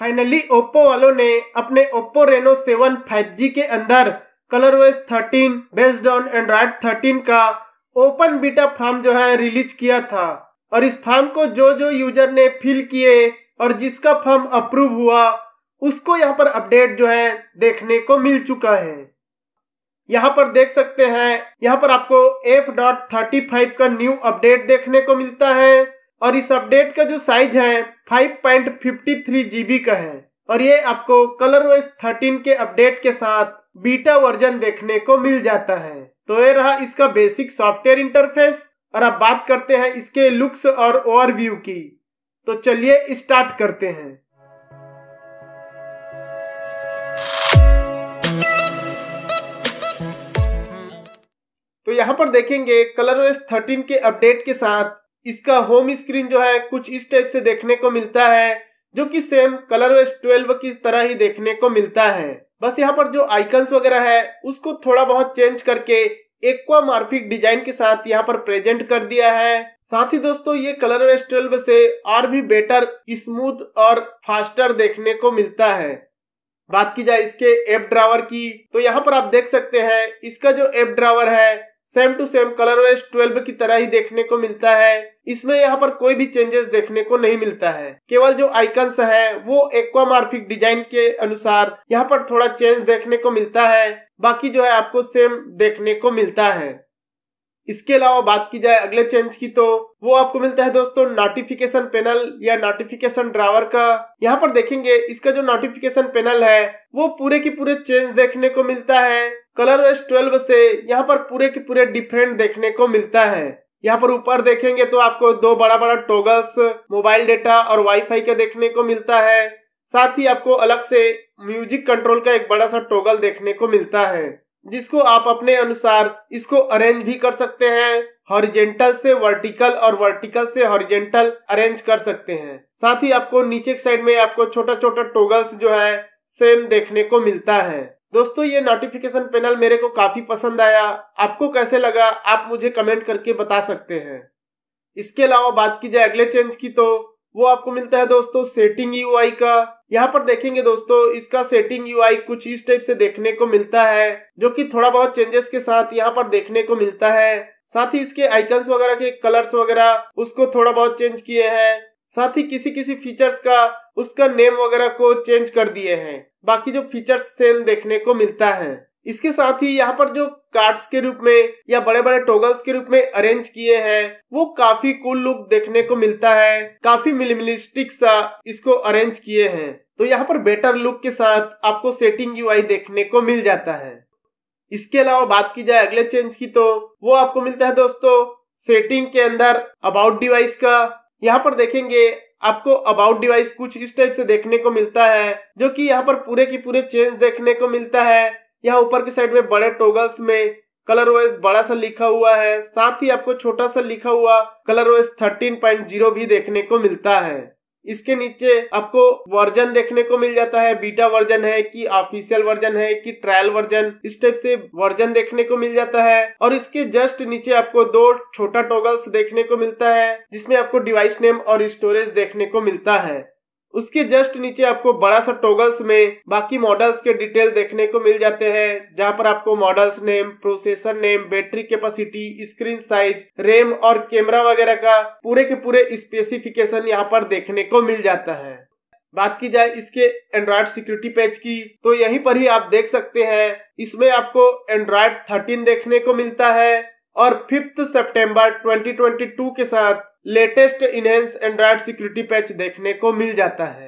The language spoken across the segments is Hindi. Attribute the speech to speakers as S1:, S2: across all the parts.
S1: फाइनली ओप्पो वालों ने अपने Oppo Reno seven five G के अंदर OS thirteen based on Android thirteen का ओपन बीटा फार्म जो है रिलीज किया था और इस फार्म को जो जो यूजर ने फिल किए और जिसका फॉर्म अप्रूव हुआ उसको यहाँ पर अपडेट जो है देखने को मिल चुका है यहाँ पर देख सकते हैं यहाँ पर आपको एफ डॉट थर्टी फाइव का न्यू अपडेट देखने को मिलता है और इस अपडेट का जो साइज है five point fifty three GB का है और ये आपको कलर ओएस थर्टीन के अपडेट के साथ बीटा वर्जन देखने को मिल जाता है तो ये रहा इसका बेसिक सॉफ्टवेयर इंटरफेस और अब बात करते हैं इसके लुक्स और ओवरव्यू की तो चलिए स्टार्ट करते हैं तो यहाँ पर देखेंगे कलर वेस थर्टीन के अपडेट के साथ इसका होम स्क्रीन जो है कुछ इस टाइप से देखने को मिलता है जो कि सेम कलर वेस्ट ट्वेल्व की तरह ही देखने को मिलता है बस यहाँ पर जो आइकन्स वगैरह है उसको थोड़ा बहुत चेंज करके एक्वा मार्फिक डिजाइन के साथ यहाँ पर प्रेजेंट कर दिया है साथ ही दोस्तों ये कलर वेस्ट ट्वेल्व से और भी बेटर स्मूथ और फास्टर देखने को मिलता है बात की जाए इसके एप ड्रावर की तो यहाँ पर आप देख सकते हैं इसका जो एप ड्रावर है same to same Color OS twelve की तरह ही देखने को मिलता है इसमें यहाँ पर कोई भी चेंजेस देखने को नहीं मिलता है केवल जो आइकन्स है वो एक्वामार्फिक डिजाइन के अनुसार यहाँ पर थोड़ा चेंज देखने को मिलता है बाकी जो है आपको सेम देखने को मिलता है इसके अलावा बात की जाए अगले चेंज की तो वो आपको मिलता है दोस्तों नोटिफिकेशन पैनल या नोटिफिकेशन ड्रावर का यहाँ पर देखेंगे इसका जो नोटिफिकेशन पैनल है वो पूरे के पूरे चेंज देखने को मिलता है कलर एस ट्वेल्व से यहाँ पर पूरे के पूरे डिफरेंट देखने को मिलता है यहाँ पर ऊपर देखेंगे तो आपको दो बड़ा बड़ा टोगस मोबाइल डेटा और वाईफाई का देखने को मिलता है साथ ही आपको अलग से म्यूजिक कंट्रोल का एक बड़ा सा टोगल देखने को मिलता है जिसको आप अपने अनुसार इसको अरेंज भी कर सकते हैं हॉरिजेंटल से वर्टिकल और वर्टिकल से हॉरिजेंटल अरेंज कर सकते हैं साथ ही आपको नीचे साइड में आपको छोटा छोटा टोगल्स जो है सेम देखने को मिलता है दोस्तों ये नोटिफिकेशन पैनल मेरे को काफी पसंद आया आपको कैसे लगा आप मुझे कमेंट करके बता सकते हैं इसके अलावा बात की जाए अगले चेंज की तो वो आपको मिलता है दोस्तों सेटिंग यूआई का यहाँ पर देखेंगे दोस्तों इसका सेटिंग यूआई कुछ इस टाइप से देखने को मिलता है जो कि थोड़ा बहुत चेंजेस के साथ यहाँ पर देखने को मिलता है साथ ही इसके आइकन्स वगैरह के कलर्स वगैरह उसको थोड़ा बहुत चेंज किए हैं साथ ही किसी किसी फीचर्स का उसका नेम वगैरह को चेंज कर दिए हैं बाकी जो फीचर्स सेम देखने को मिलता है इसके साथ ही यहाँ पर जो कार्ड्स के रूप में या बड़े बड़े टोगल्स के रूप में अरेंज किए हैं वो काफी कूल लुक देखने को मिलता है काफी मिलिमिलिस्टिक सा इसको अरेंज किए हैं तो यहाँ पर बेटर लुक के साथ आपको सेटिंग यूआई देखने को मिल जाता है इसके अलावा बात की जाए अगले चेंज की तो वो आपको मिलता है दोस्तों सेटिंग के अंदर अबाउट डिवाइस का यहाँ पर देखेंगे आपको अबाउट डिवाइस कुछ इस टाइप से देखने को मिलता है जो कि यहाँ पर पूरे की पूरे चेंज देखने को मिलता है यहाँ ऊपर की साइड में बड़े टोगल्स में कलर ओएस बड़ा सा लिखा हुआ है साथ ही आपको छोटा सा लिखा हुआ Color OS thirteen point zero भी देखने को मिलता है इसके नीचे आपको वर्जन देखने को मिल जाता है बीटा वर्जन है कि ऑफिशियल वर्जन है कि ट्रायल वर्जन इस टाइप से वर्जन देखने को मिल जाता है और इसके जस्ट नीचे आपको दो छोटा टोगल्स देखने को मिलता है जिसमें आपको डिवाइस नेम और स्टोरेज देखने को मिलता है उसके जस्ट नीचे आपको बड़ा सा टोगल्स में बाकी मॉडल्स के डिटेल देखने को मिल जाते हैं जहां पर आपको models name processor name battery capacity screen size RAM और कैमरा वगैरह का पूरे के पूरे स्पेसिफिकेशन यहाँ पर देखने को मिल जाता है बात की जाए इसके एंड्रॉयड सिक्योरिटी पेज की तो यहीं पर ही आप देख सकते हैं इसमें आपको एंड्रॉयड 13 देखने को मिलता है और फिफ्थ सितंबर 2022 के साथ latest enhance Android security patch देखने को मिल जाता है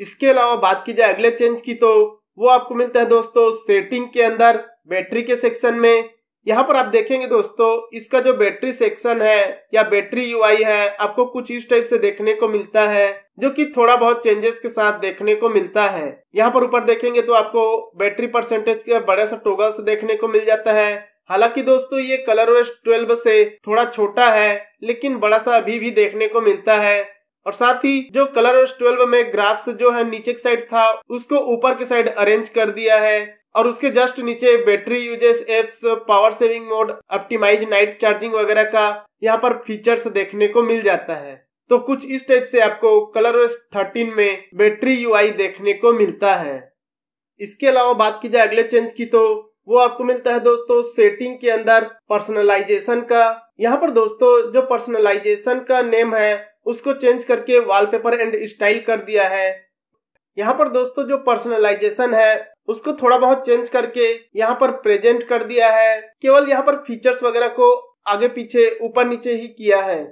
S1: इसके अलावा बात की जाए अगले चेंज की तो वो आपको मिलता है दोस्तों सेटिंग के अंदर बैटरी के सेक्शन में यहाँ पर आप देखेंगे दोस्तों इसका जो बैटरी सेक्शन है या बैटरी यूआई है आपको कुछ इस टाइप से देखने को मिलता है जो कि थोड़ा बहुत चेंजेस के साथ देखने को मिलता है यहाँ पर ऊपर देखेंगे तो आपको बैटरी परसेंटेज के बड़े सा टोगल्स देखने को मिल जाता है हालांकि दोस्तों ये कलर वेस्ट ट्वेल्व से थोड़ा छोटा है लेकिन बड़ा सा अभी भी देखने को मिलता है और साथ ही जो कलर वेस्ट ट्वेल्व में ग्राफ्स जो है नीचे की साइड था उसको ऊपर की साइड अरेंज कर दिया है और उसके जस्ट नीचे battery usage apps power saving mode optimise night charging वगैरह का यहाँ पर फीचर्स देखने को मिल जाता है तो कुछ इस टाइप से आपको कलर वेस्ट थर्टीन में बैटरी यूआई देखने को मिलता है इसके अलावा बात की जाए अगले चेंज की तो वो आपको मिलता है दोस्तों सेटिंग के अंदर पर्सनलाइजेशन का यहाँ पर दोस्तों जो पर्सनलाइजेशन का नेम है उसको चेंज करके वॉलपेपर एंड स्टाइल कर दिया है यहाँ पर दोस्तों जो पर्सनलाइजेशन है उसको थोड़ा बहुत चेंज करके यहाँ पर प्रेजेंट कर दिया है केवल यहाँ पर फीचर्स वगैरह को आगे पीछे ऊपर नीचे ही किया है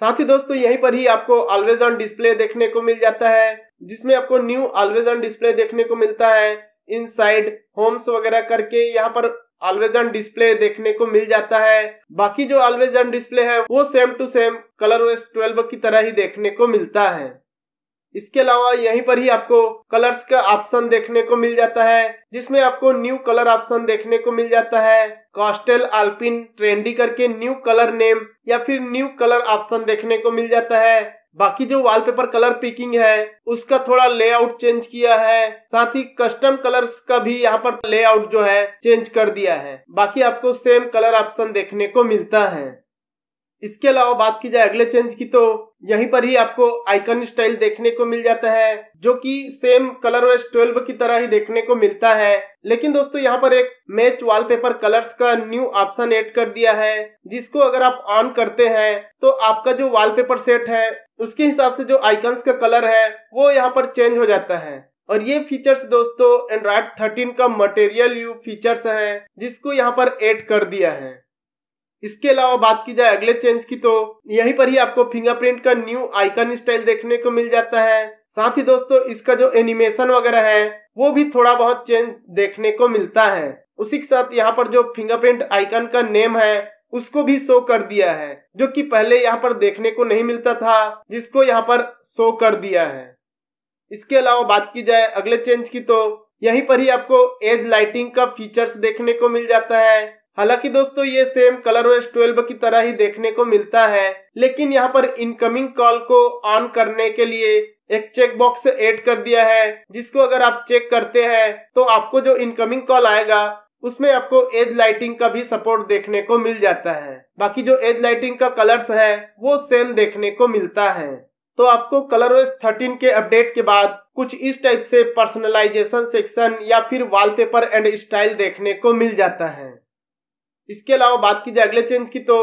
S1: साथ ही दोस्तों यहीं पर ही आपको ऑलवेज ऑन डिस्प्ले देखने को मिल जाता है जिसमें आपको न्यू ऑलवेज ऑन डिस्प्ले देखने को मिलता है इनसाइड होम्स वगैरह करके यहाँ पर ऑलवेज ऑन डिस्प्ले देखने को मिल जाता है बाकी जो ऑलवेज ऑन डिस्प्ले है वो same to same Color OS twelve की तरह ही देखने को मिलता है इसके अलावा यहीं पर ही आपको कलर्स का ऑप्शन देखने को मिल जाता है जिसमें आपको न्यू कलर ऑप्शन देखने को मिल जाता है कॉस्टेल आल्पिन ट्रेंडी करके न्यू कलर नेम या फिर न्यू कलर ऑप्शन देखने को मिल जाता है बाकी जो वॉलपेपर कलर पिकिंग है उसका थोड़ा लेआउट चेंज किया है साथ ही कस्टम कलर्स का भी यहाँ पर लेआउट जो है चेंज कर दिया है बाकी आपको सेम कलर ऑप्शन देखने को मिलता है इसके अलावा बात की जाए अगले चेंज की तो यहीं पर ही आपको आइकन स्टाइल देखने को मिल जाता है जो कि सेम कलर वेस ट्वेल्व की तरह ही देखने को मिलता है लेकिन दोस्तों यहाँ पर एक मैच वॉलपेपर कलर्स का न्यू ऑप्शन ऐड कर दिया है जिसको अगर आप ऑन करते हैं तो आपका जो वॉलपेपर सेट है उसके हिसाब से जो आइकन्स का कलर है वो यहाँ पर चेंज हो जाता है और ये फीचर्स दोस्तों एंड्रॉयड 13 का मटेरियल यू फीचर्स है जिसको यहाँ पर ऐड कर दिया है इसके अलावा बात की जाए अगले चेंज की तो यहीं पर ही आपको फिंगरप्रिंट का न्यू आइकन स्टाइल देखने को मिल जाता है साथ ही दोस्तों इसका जो एनिमेशन वगैरह है वो भी थोड़ा बहुत चेंज देखने को मिलता है उसी के साथ यहाँ पर जो फिंगरप्रिंट आइकन का नेम है उसको भी शो कर दिया है जो कि पहले यहाँ पर देखने को नहीं मिलता था जिसको यहाँ पर शो कर दिया है इसके अलावा बात की जाए अगले चेंज की तो यहीं पर ही आपको एज लाइटिंग का फीचर्स देखने को मिल जाता है हालांकि दोस्तों ये सेम कलर ओएस ट्वेल्व की तरह ही देखने को मिलता है लेकिन यहाँ पर इनकमिंग कॉल को ऑन करने के लिए एक चेक बॉक्स एड कर दिया है जिसको अगर आप चेक करते हैं तो आपको जो इनकमिंग कॉल आएगा उसमें आपको एज लाइटिंग का भी सपोर्ट देखने को मिल जाता है बाकी जो एज लाइटिंग का कलर्स है वो सेम देखने को मिलता है तो आपको कलर ओएस थर्टीन के अपडेट के बाद कुछ इस टाइप से पर्सनलाइजेशन सेक्शन या फिर वॉलपेपर एंड स्टाइल देखने को मिल जाता है इसके अलावा बात की जाए अगले चेंज की तो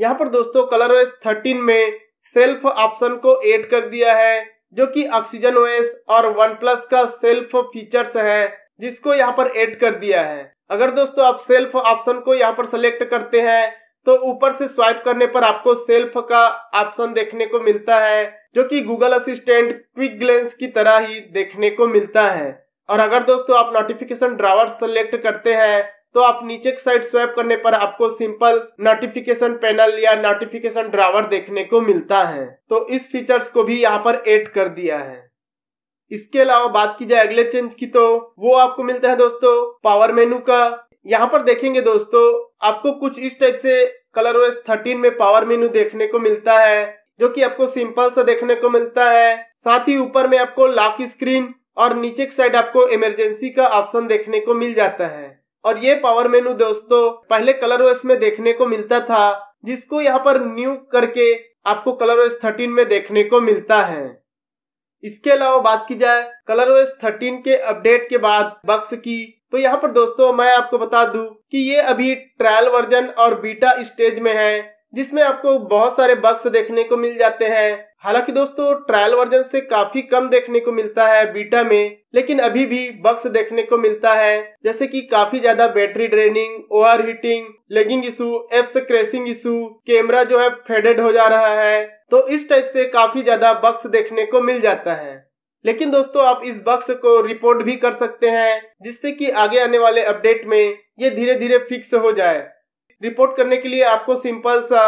S1: यहाँ पर दोस्तों कलर ओएस थर्टीन में सेल्फ ऑप्शन को एड कर दिया है जो कि ऑक्सीजन ओएस और वन प्लस का सेल्फ फीचर्स है जिसको यहाँ पर एड कर दिया है अगर दोस्तों आप सेल्फ ऑप्शन को यहाँ पर सेलेक्ट करते हैं तो ऊपर से स्वाइप करने पर आपको सेल्फ का ऑप्शन देखने को मिलता है जो कि गूगल असिस्टेंट क्विक ग्लेंस की तरह ही देखने को मिलता है और अगर दोस्तों आप नोटिफिकेशन ड्रावर सेलेक्ट करते हैं तो आप नीचे की साइड स्वैप करने पर आपको सिंपल नोटिफिकेशन पैनल या नोटिफिकेशन ड्रावर देखने को मिलता है तो इस फीचर्स को भी यहाँ पर एड कर दिया है इसके अलावा बात की जाए अगले चेंज की तो वो आपको मिलता है दोस्तों पावर मेनू का यहाँ पर देखेंगे दोस्तों आपको कुछ इस टाइप से कलर ओएस थर्टीन में पावर मेनू देखने को मिलता है जो कि आपको सिंपल सा देखने को मिलता है साथ ही ऊपर में आपको लॉक स्क्रीन और नीचे की साइड आपको इमरजेंसी का ऑप्शन देखने को मिल जाता है और ये पावर मेनू दोस्तों पहले कलर ओएस में देखने को मिलता था जिसको यहाँ पर न्यू करके आपको कलर ओएस थर्टीन में देखने को मिलता है इसके अलावा बात की जाए कलर ओएस थर्टीन के अपडेट के बाद बक्स की तो यहाँ पर दोस्तों मैं आपको बता दू की ये अभी ट्रायल वर्जन और बीटा स्टेज में है जिसमें आपको बहुत सारे बक्स देखने को मिल जाते हैं हालांकि दोस्तों ट्रायल वर्जन से काफी कम देखने को मिलता है बीटा में लेकिन अभी भी बक्स देखने को मिलता है जैसे कि काफी ज्यादा battery draining over heating lagging issue apps crashing issue camera जो है फेडेड हो जा रहा है तो इस टाइप से काफी ज्यादा बक्स देखने को मिल जाता है लेकिन दोस्तों आप इस बक्स को रिपोर्ट भी कर सकते हैं जिससे कि आगे आने वाले अपडेट में ये धीरे धीरे फिक्स हो जाए रिपोर्ट करने के लिए आपको सिंपल सा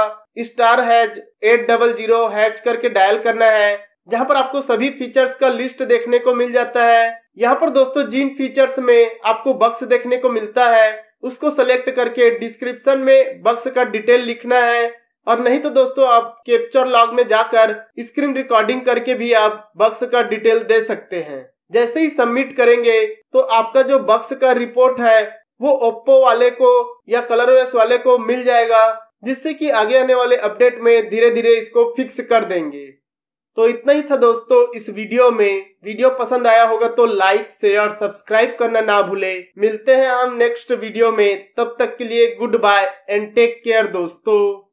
S1: star hash eight double zero hash करके डायल करना है जहां पर आपको सभी फीचर्स का लिस्ट देखने को मिल जाता है यहाँ पर दोस्तों जिन फीचर्स में आपको बक्स देखने को मिलता है उसको सेलेक्ट करके डिस्क्रिप्शन में बक्स का डिटेल लिखना है और नहीं तो दोस्तों आप कैप्चर लॉग में जाकर स्क्रीन रिकॉर्डिंग करके भी आप बक्स का डिटेल दे सकते हैं जैसे ही सबमिट करेंगे तो आपका जो बक्स का रिपोर्ट है वो ओप्पो वाले को या कलर वाले को मिल जाएगा जिससे कि आगे आने वाले अपडेट में धीरे धीरे इसको फिक्स कर देंगे तो इतना ही था दोस्तों इस वीडियो में वीडियो पसंद आया होगा तो लाइक शेयर सब्सक्राइब करना ना भूले मिलते हैं हम नेक्स्ट वीडियो में तब तक के लिए good bye and take care दोस्तों